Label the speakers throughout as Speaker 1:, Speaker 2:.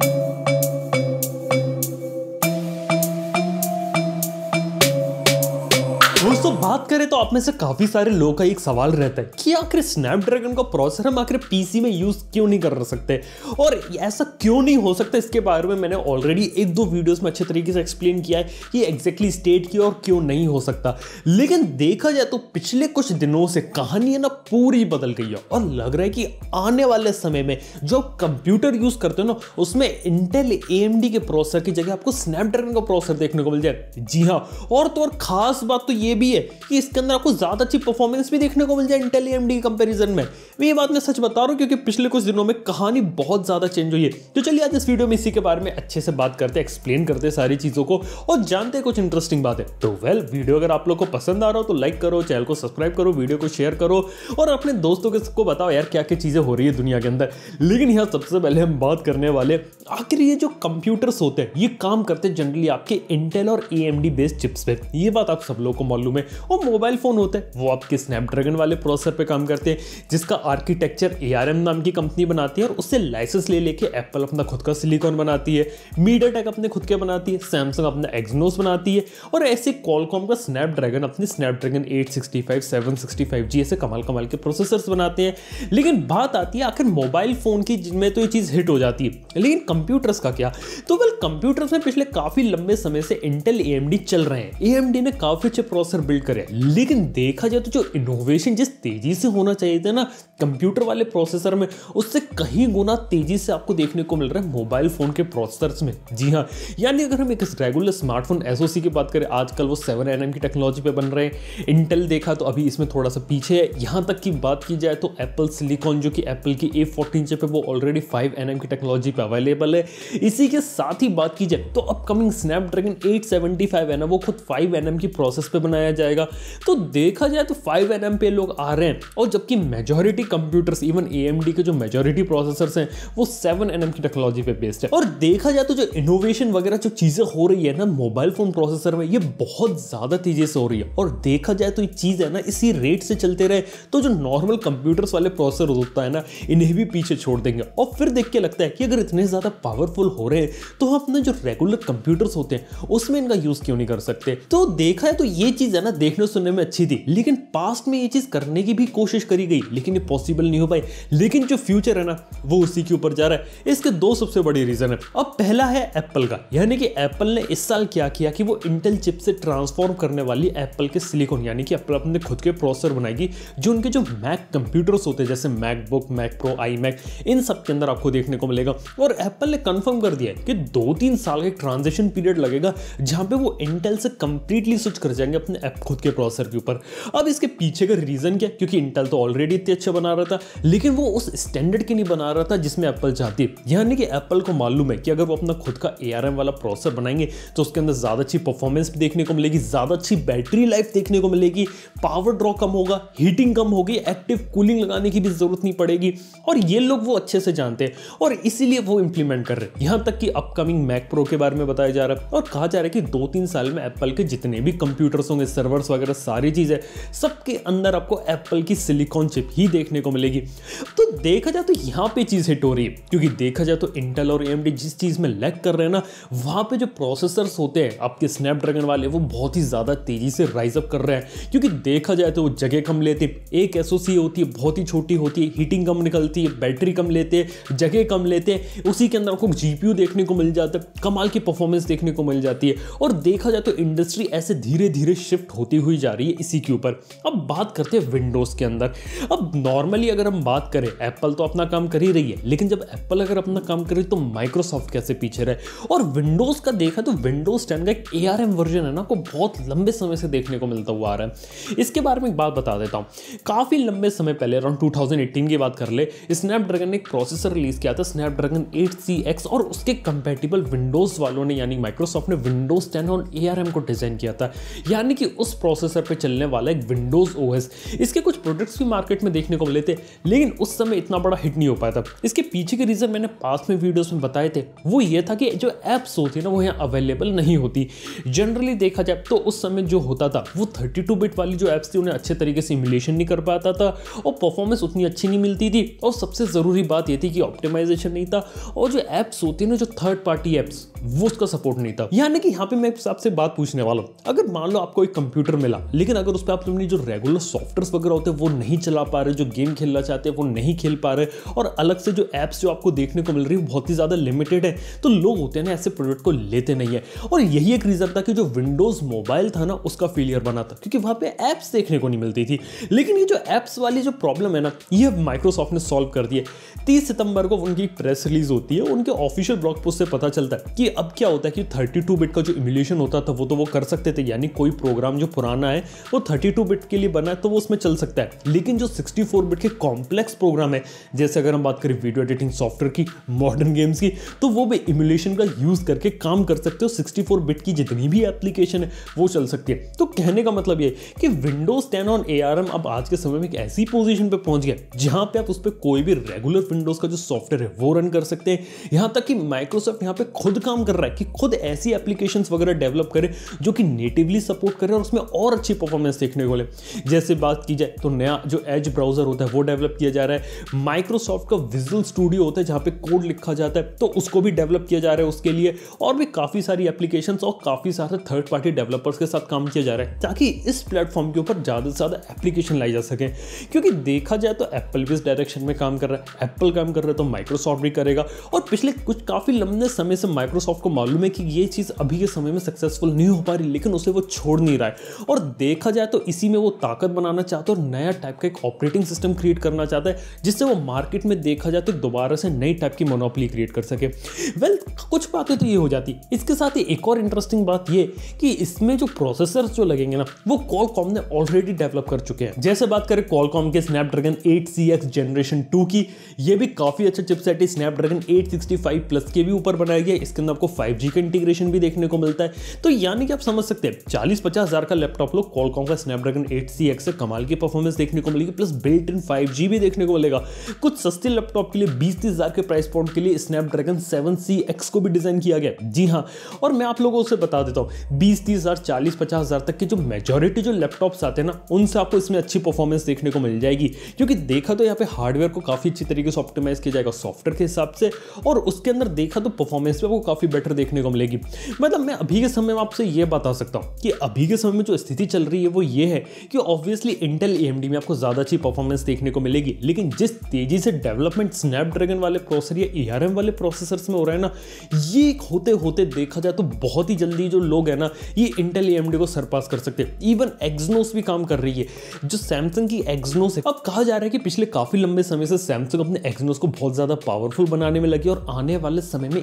Speaker 1: Thank you. तो आप में से काफी सारे लोगों का एक सवाल रहता है कि आखिर स्नैपड्रैगन का प्रोसेसर हम आखिर पीसी में यूज क्यों नहीं कर सकते और ऐसा क्यों नहीं हो सकता इसके बारे में मैंने ऑलरेडी एक दो वीडियोस में अच्छे तरीके से एक्सप्लेन किया है कि एग्जैक्टली स्टेट की और क्यों नहीं हो सकता लेकिन देखा जाए तो पिछले कुछ दिनों से कहानी है ना पूरी बदल गई है और लग रहा है कि आने वाले समय में जो कंप्यूटर यूज करते हो ना उसमें इंटेल ए के प्रोसेसर की जगह आपको स्नैपड्रैगन का प्रोसेसर देखने को मिल जाए जी हाँ और तो और खास बात तो ये भी है कि इसके अंदर आपको ज़्यादा अच्छी परफॉर्मेंस भी देखने को मिल जाए इंटेल एम डी कंपेरिजन में ये बात मैं सच बता रहा हूँ क्योंकि पिछले कुछ दिनों में कहानी बहुत ज़्यादा चेंज हुई है तो चलिए आज इस वीडियो में इसी के बारे में अच्छे से बात करते हैं एक्सप्लेन करते हैं सारी चीज़ों को और जानते हैं कुछ इंटरेस्टिंग बात है तो वेल वीडियो अगर आप लोग को पसंद आ रहा हो तो लाइक करो चैनल को सब्सक्राइब करो वीडियो को शेयर करो और अपने दोस्तों के सबको बताओ यार क्या क्या चीज़ें हो रही है दुनिया के अंदर लेकिन यहाँ सबसे पहले हम बात करने वाले आखिर ये जो कंप्यूटर्स होते हैं ये काम करते हैं जनरली आपके इंटेल और ए बेस्ड चिप्स पे ये बात आप सब लोग को मालूम है और मोबाइल मोबाइल फ़ोन होता है वो आपके स्नैपड्रैगन वाले प्रोसेसर पे काम करते हैं जिसका आर्किटेक्चर ए नाम की कंपनी बनाती है और उससे लाइसेंस ले लेके एप्पल अपना खुद का सिलिकॉन बनाती है मीडिया टेक अपने खुद के बनाती है सैमसंग अपना एग्जनोस बनाती है और ऐसे कॉलकॉम का स्नैपड्रैगन अपने स्नैपड्रैगन एट सिक्सटी ऐसे कमाल कमाल के प्रोसेसर्स बनाते हैं लेकिन बात आती है आखिर मोबाइल फ़ोन की जिनमें तो ये चीज़ हिट हो जाती है लेकिन कंप्यूटर्स का क्या तो वेल कंप्यूटर्स में पिछले काफ़ी लंबे समय से इंटेल ए चल रहे हैं ए ने काफ़ी अच्छे प्रोसेसर बिल्ड करे लेकिन देखा जाए तो जो इनोवेशन जिस तेज़ी से होना चाहिए था ना कंप्यूटर वाले प्रोसेसर में उससे कहीं गुना तेज़ी से आपको देखने को मिल रहा है मोबाइल फ़ोन के प्रोसेसर में जी हाँ यानी अगर हम एक रेगुलर स्मार्टफोन एस की बात करें आजकल वो सेवन एन की टेक्नोलॉजी पर बन रहे हैं इंटेल देखा तो अभी इसमें थोड़ा सा पीछे है यहाँ तक की बात की जाए तो एप्पल सिलिकॉन जो कि एप्पल की ए फोर्टीन चिप है वो ऑलरेडी फाइव एन की टेक्नोलॉजी पर अवेलेबल है इसी के साथ ही बात की जाए तो upcoming Snapdragon eight seventy five है ना वो खुद फाइव एन की प्रोसेस पर बनाया जाएगा तो देखा जाए तो फाइव एन पे लोग आ रहे हैं और जबकि मेजोरिटी कंप्यूटर्स इवन ए के जो मेजोरिटी प्रोसेसर्स हैं वो सेवन एन की टेक्नोलॉजी पे बेस्ड है और देखा जाए तो जो इनोवेशन वगैरह जो चीज़ें हो रही है ना मोबाइल फोन प्रोसेसर में ये बहुत ज़्यादा तेजी से हो रही है और देखा जाए तो ये चीज़ है ना इसी रेट से चलते रहे तो जो नॉर्मल कंप्यूटर्स वाले प्रोसेसर होता है ना इन्हें भी पीछे छोड़ देंगे और फिर देख के लगता है कि अगर इतने ज़्यादा पावरफुल हो रहे हैं तो हम अपने जो रेगुलर कंप्यूटर्स होते हैं उसमें इनका यूज़ क्यों नहीं कर सकते तो देखा है तो ये चीज़ है ना देखने सुनने में अच्छी थी लेकिन पास्ट में ये चीज़ करने की भी कोशिश करी गई लेकिन ये पॉसिबल नहीं हो पाई लेकिन जो फ्यूचर है ना वो उसी के ऊपर जा रहा है इसके दो सबसे बड़े रीज़न है अब पहला है एप्पल का यानी कि एप्पल ने इस साल क्या किया कि वो इंटेल चिप से ट्रांसफॉर्म करने वाली एप्पल के सिलिकॉन यानी कि एप्पल अपने खुद के प्रोसेसर बनाएगी जो उनके जो मैक कंप्यूटर्स होते हैं जैसे MacBook Mac Pro iMac इन सब के अंदर आपको देखने को मिलेगा और एप्पल ने कंफर्म कर दिया है कि दो तीन साल का ट्रांजेक्शन पीरियड लगेगा जहां पे वो इंटेल से कंप्लीटली स्विच कर जाएंगे अपने खुद के प्रोसेसर के ऊपर अब इसके पीछे का रीज़न क्या क्योंकि इंटेल तो ऑलरेडी इतने अच्छे बना रहा था लेकिन वो उस स्टैंडर्ड के नहीं बना रहा था जिसमें एप्पल चाहती है यानी कि एप्पल को मालूम है कि अगर वो अपना खुद का ए वाला प्रोसेसर बनाएंगे तो उसके अंदर ज़्यादा अच्छी परफॉर्मेंस देखने को मिलेगी ज़्यादा अच्छी बैटरी लाइफ देखने को मिलेगी पावर ड्रॉ कम होगा हीटिंग कम होगी एक्टिव कूलिंग लगाने की भी ज़रूरत नहीं पड़ेगी और ये लोग वो अच्छे से जानते हैं और इसीलिए वो इंप्लीमेंट कर रहे हैं यहां तक कि अपकमिंग मैक प्रो के बारे में बताया जा रहा है और कहा जा रहा है कि दो तीन साल में एप्पल के जितने भी कंप्यूटर्स होंगे सर्वर्स वगैरह सारे सारी चीज़ें सबके अंदर आपको एप्पल की सिलिकॉन चिप ही देखने को मिलेगी तो देखा जाए तो यहाँ पे चीज़ हिट हो रही है क्योंकि देखा जाए तो इंटेल और एम जिस चीज़ में लैक कर रहे हैं ना वहां पे जो प्रोसेसर्स होते हैं आपके स्नैपड्रैगन वाले वो बहुत ही ज़्यादा तेज़ी से राइजअप कर रहे हैं क्योंकि देखा जाए तो वो जगह कम लेते एक एस होती है बहुत ही छोटी होती है हीटिंग कम निकलती है बैटरी कम लेते जगह कम लेते उसी के अंदर आपको जीपीयू देखने को मिल जाता है कमाल की परफॉर्मेंस देखने को मिल जाती है और देखा जाए तो इंडस्ट्री ऐसे धीरे धीरे शिफ्ट होती हुई जा रही है इसी के ऊपर अब बात करते हैं विंडोज़ के अंदर अब नॉर्मली अगर हम बात करें एप्पल तो अपना काम कर ही रही है लेकिन जब एप्पल अगर अपना काम कर रही तो माइक्रोसॉफ्ट कैसे पीछे रहे और विंडोज़ का देखा तो विंडोज़ टेन का एक ए आर एम वर्जन है ना को बहुत लंबे समय से देखने को मिलता हुआ आ रहा है इसके बारे में एक बात बता देता हूँ काफ़ी लंबे समय पहले अराउंड टू की बात कर ले स्नैपड्रैगन ने प्रोसेसर रिलीज़ किया था स्नैपड्रैगन 8cx और उसके कंपेटेबल विंडोज़ वालों ने यानी माइक्रोसॉफ्ट ने विंडोज़ टेन और ए को डिज़ाइन किया था यानी कि उस प्रोसेसर पर चलने वाला एक विंडोज़ ओ इसके कुछ प्रोडक्ट्स भी मार्केट में देखने को मिले थे लेकिन उस समय इतना बड़ा हिट नहीं हो पाया था इसके पीछे के रीज़न मैंने पास में वीडियोस में बताए थे वो ये था कि जो एप्स होती है ना वो यहाँ अवेलेबल नहीं होती जनरली देखा जाए तो उस समय जो होता था वो थर्टी बिट वाली जो एप्स थी उन्हें अच्छे तरीके से इमिलेशन नहीं कर पाता था और परफॉर्मेंस उतनी अच्छी नहीं मिलती थी और सबसे ज़रूरी बात यह थी कि ऑप्टिमाइजेशन नहीं था और जो एप्स होती है ना जो थर्ड पार्टी एप्स वो उसका सपोर्ट नहीं था यानी कि यहाँ पे मैं आपसे बात पूछने वाला हूँ अगर मान लो आपको एक कंप्यूटर मिला लेकिन अगर उस पर आप तुमने जो रेगुलर सॉफ्टवेयर वगैरह होते हैं वो नहीं चला पा रहे जो गेम खेलना चाहते हैं वो नहीं खेल पा रहे और अलग से जो ऐप्स जो आपको देखने को मिल रही है बहुत ही ज़्यादा लिमिटेड है तो लोग होते हैं ना ऐसे प्रोडक्ट को लेते नहीं है और यही एक रीज़न था कि जो विंडोज़ मोबाइल था ना उसका फेलियर बना था क्योंकि वहाँ पर ऐप्स देखने को नहीं मिलती थी लेकिन ये जो ऐप्स वाली जो प्रॉब्लम है ना ये माइक्रोसॉफ्ट ने सॉल्व कर दी तीस सितंबर को उनकी प्रेस रिलीज होती है उनके ऑफिशियल ब्लॉग पोस्ट से पता चलता है कि अब क्या होता है कि 32 बिट का जो इम्यूलेशन होता था वो तो वो कर सकते थे यानी कोई प्रोग्राम जो पुराना है वो 32 बिट के लिए बना है तो वो उसमें चल सकता है लेकिन जो 64 बिट के कॉम्प्लेक्स प्रोग्राम है जैसे अगर हम बात करें वीडियो एडिटिंग सॉफ्टवेयर की मॉडर्न गेम्स की तो वो भी इम्यूलेशन का यूज़ करके काम कर सकते हो 64 बिट की जितनी भी एप्लीकेशन है वो चल सकती है तो कहने का मतलब ये कि विंडोज़ टेन ऑन ए अब आज के समय में एक ऐसी पोजिशन पर पहुंच गया जहां पर आप उस पर कोई भी रेगुलर विंडोज़ का जो सॉफ्टवेयर है वो रन कर सकते हैं यहां तक कि माइक्रोसॉफ्ट यहां पे खुद काम कर रहा है कि खुद ऐसी एप्लीकेशन वगैरह डेवलप करे जो कि नेटिवली सपोर्ट करे और उसमें और अच्छी परफॉर्मेंस देखने को ले जैसे बात की जाए तो नया जो एज ब्राउज़र होता है वो डेवलप किया जा रहा है माइक्रोसॉफ्ट का विजुअल स्टूडियो होता है जहाँ पे कोड लिखा जाता है तो उसको भी डेवलप किया जा रहा है उसके लिए और भी काफ़ी सारी एप्लीकेशन और काफ़ी सारे थर्ड पार्टी डेवलपर्स के साथ काम किया जा रहा है ताकि इस प्लेटफॉर्म के ऊपर ज़्यादा से ज़्यादा एप्लीकेशन लाई जा सके क्योंकि देखा जाए तो एप्पल भी इस डायरेक्शन में काम कर रहा है एप्पल काम कर रहा है तो माइक्रोसॉफ्ट भी करेगा और पिछले कुछ काफ़ी लंबे समय से माइक्रोसॉफ्ट को मालूम है कि ये चीज़ अभी के समय में सक्सेसफुल नहीं हो पा रही लेकिन उसे वो छोड़ नहीं रहा है और देख देखा जाए तो इसी में वो ताकत बनाना चाहता है और नया टाइप का एक ऑपरेटिंग सिस्टम क्रिएट करना चाहता है जिससे वो मार्केट में देखा जाए तो दोबारा से नई टाइप की मोनोपली क्रिएट कर सके वेल well, कुछ बातें तो ये हो जाती इसके साथ ही एक और इंटरेस्टिंग बात ये कि इसमें जो प्रोसेसर जो लगेंगे ना वो कॉलकॉम ने ऑलरेडी डेवलप कर चुके हैं जैसे बात करें कॉलकॉम के Snapdragon eight C X generation two की ये भी काफ़ी अच्छा चिपसेट है Snapdragon eight sixty five plus के भी ऊपर बनाया गया इसके अंदर आपको फाइव जी का इंटीग्रेशन भी देखने को मिलता है तो यानी कि आप समझ सकते हैं चालीस पचास हज़ार का लैपटॉप लोग कॉलकॉम का स्नैपड्रैगन एट सी एक्स कमाल की परफॉर्मेंस देखने को मिलेगी plus built in five G भी देखने को मिलेगा कुछ सस्ते लैपटॉप के लिए बीस तीस हज़ार के प्राइस पॉइंट के लिए स्नैपड्रैगन सेवन सी एक्स को भी डिज़ाइन किया गया जी हाँ और मैं आप लोगों से बता देता हूँ बीस तीस हज़ार चालीस पचास हज़ार तक के जो मेजोरिटी जो लैपटॉप्स आते हैं ना उनसे आपको इसमें अच्छी परफॉर्मेंस देखने को मिल जाएगी क्योंकि देखा तो यहाँ पे हार्डवेयर को काफ़ी अच्छी तरीके से ऑप्टिमाइज किया जाएगा सॉफ्टवेयर के हिसाब से और उसके अंदर देखा तो परफॉर्मेंस भी आपको काफ़ी बेटर देखने को मिलेगी मतलब मैं अभी के समय में आपसे यह बता सकता हूँ कि अभी के समय में जो स्थिति चल रही रही है वो ये है कि ऑब्वियसली इंटेल ए में आपको ज़्यादा अच्छी परफॉर्मेंस देखने को मिलेगी लेकिन जिस तेज़ी से डेवलपमेंट स्नैपड्रैगन वाले प्रोसेसर या ए वाले प्रोसेसर्स में हो रहा है ना ये होते होते देखा जाए तो बहुत ही जल्दी जो लोग हैं ना ये इंटेल ए को सरपास कर सकते हैं इवन एक्सनोस भी काम कर रही है जो सैमसंग की एक्सनोस है अब कहा जा रहा है कि पिछले काफ़ी लंबे समय से सैमसंग अपने एक्सनोस को बहुत ज़्यादा पावरफुल बनाने में लगी और आने वाले समय में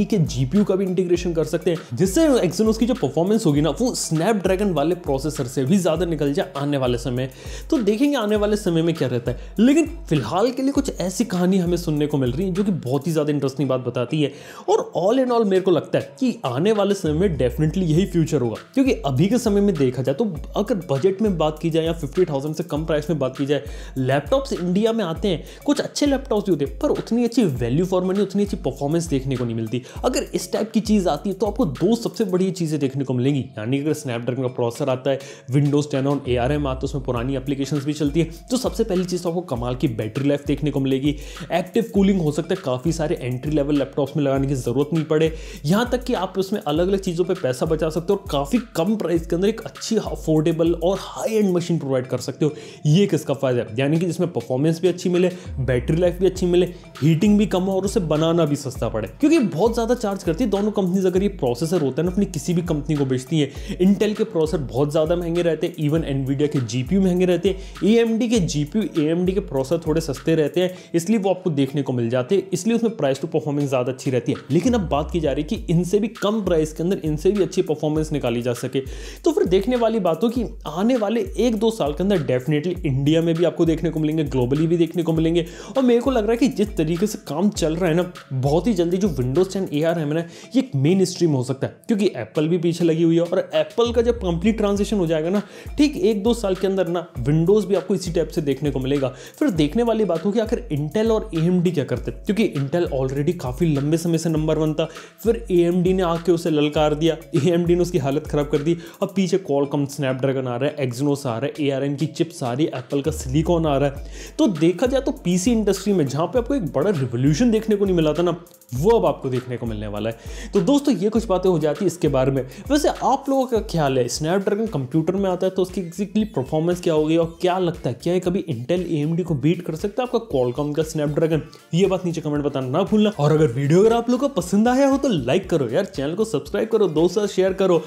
Speaker 1: ए के जीपीयू का भी इंटीग्रेशन कर सकते हैं जिससे एक्सनोस की जो परफॉर्मेंस होगी ना वो स्नैपड्रैगन वाले प्रोसेसर से भी ज़्यादा निकल जाए आने वाले समय तो देखेंगे आने वाले समय में क्या रहता है लेकिन फिलहाल के लिए कुछ ऐसी कहानी हमें सुनने को मिल रही है जो कि बहुत ही ज़्यादा इंटरेस्टिंग बात बताती है और ऑल एंड ऑल मेरे को लगता है कि आने वाले समय में डेफिनेटली यही फ्यूचर होगा क्योंकि अभी के समय में देखा जाए तो अगर बजट में बात की जाए या फिफ्टी थाउजेंड से कम प्राइस में बात की जाए लैपटॉप्स इंडिया में आते हैं कुछ अच्छे लैपटॉप्स भी होते हैं पर उतनी अच्छी वैल्यू फॉर मनी उतनी अच्छी परफॉर्मेंस देखने को नहीं मिलती अगर इस टाइप की चीज़ आती है तो आपको दो सबसे बड़ी चीज़ें देखने को मिलेंगी यानी अगर स्नैपड्रैगन का प्रोसेसर आता है Windows ten on A R M आता उसमें पुरानी एप्लीकेशन भी चलती है तो सबसे पहली चीज़ तो आपको कमाल की बैटरी लाइफ देखने को मिलेगी एक्टिव कूलिंग हो सकता है काफ़ी सारे एंट्री लेवल लैपटॉप्स में लगाने की ज़रूरत नहीं पड़े यहाँ तक कि आप उसमें अलग अलग चीज़ों पर पैसा बचा सकते हो और काफ़ी कम प्राइस के अंदर एक अच्छी अफोर्डेबल और हाई एंड मशीन प्रोवाइड कर सकते हो ये किसका फ़ायदा है यानी कि जिसमें परफॉर्मेंस भी अच्छी मिले बैटरी लाइफ भी अच्छी मिले हीटिंग भी कम हो और उसे बनाना भी सस्ता पड़े क्योंकि बहुत ज़्यादा चार्ज करती है दोनों कंपनीज अगर ये प्रोसेसर होता है ना अपनी किसी भी कंपनी को बेचती है इंटेल के प्रोसेसर बहुत ज़्यादा महंगे रहते हैं इवन एनवीडिया के जी महंगे रहते हैं ए के जी पी के प्रोसेसर थोड़े सस्ते रहते हैं इसलिए वो आपको देखने को मिल जाते हैं इसलिए उसमें प्राइस टू परफॉर्मेंस ज़्यादा अच्छी रहती है लेकिन अब बात की जा रही है कि इनसे भी कम प्राइस के अंदर इनसे भी अच्छी परफॉर्मेंस निकाली जा सके तो फिर देखने वाली बात हो कि आने वाले एक दो साल के अंदर डेफिनेटली इंडिया में भी आपको देखने को मिलेंगे ग्लोबली भी देखने को मिलेंगे और मेरे को लग रहा है कि जिस तरीके से काम चल रहा है ना बहुत ही जल्दी जो विंडोज टेन ए आर है ना ये एक मेन स्ट्रीम हो सकता है क्योंकि एप्पल भी पीछे लगी हुई है और एप्पल का जब कंप्लीट ट्रांजेक्शन हो जाएगा ना ठीक एक दो साल के अंदर ना विंडोज़ भी आपको इसी टाइप से देखने को मिलेगा फिर देखने वाली बात होगी आखिर इंटेल और ए क्या करते क्योंकि इंटेल ऑलरेडी काफ़ी लंबे समय से नंबर वन था फिर ए ने आके उसे ललकार दिया ए ने उसकी हालत ख़राब कर दी अब पीछे कॉलकम स्नैपड्रैगन आ रहा है एक्जनोस आ रहा है ए की चिप्स आ रही है एप्पल का सिलिकॉन आ रहा है तो देखा जाए तो पीसी इंडस्ट्री में जहां पे आपको एक बड़ा रिवोल्यूशन देखने को नहीं मिला था ना वो अब आपको देखने को मिलने वाला है तो दोस्तों ये कुछ बातें हो जाती है इसके बारे में वैसे आप लोगों का ख्याल है स्नैपड्रैगन कंप्यूटर कंप्यूटर में आता है तो उसकी एग्जैक्टली परफॉर्मेंस क्या होगी और क्या लगता है क्या है कभी इंटेल ए को बीट कर सकता है आपका कॉलकॉम का स्नैपड्रैगन ये बात नीचे कमेंट बताना ना भूलना और अगर वीडियो अगर आप लोग को पसंद आया हो तो लाइक करो यार चैनल को सब्सक्राइब करो दोस्तों शेयर करो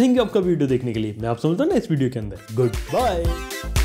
Speaker 1: थैंक यू आपका वीडियो देखने के लिए मैं आप समझता हूँ ना इस वीडियो के अंदर गुड बाय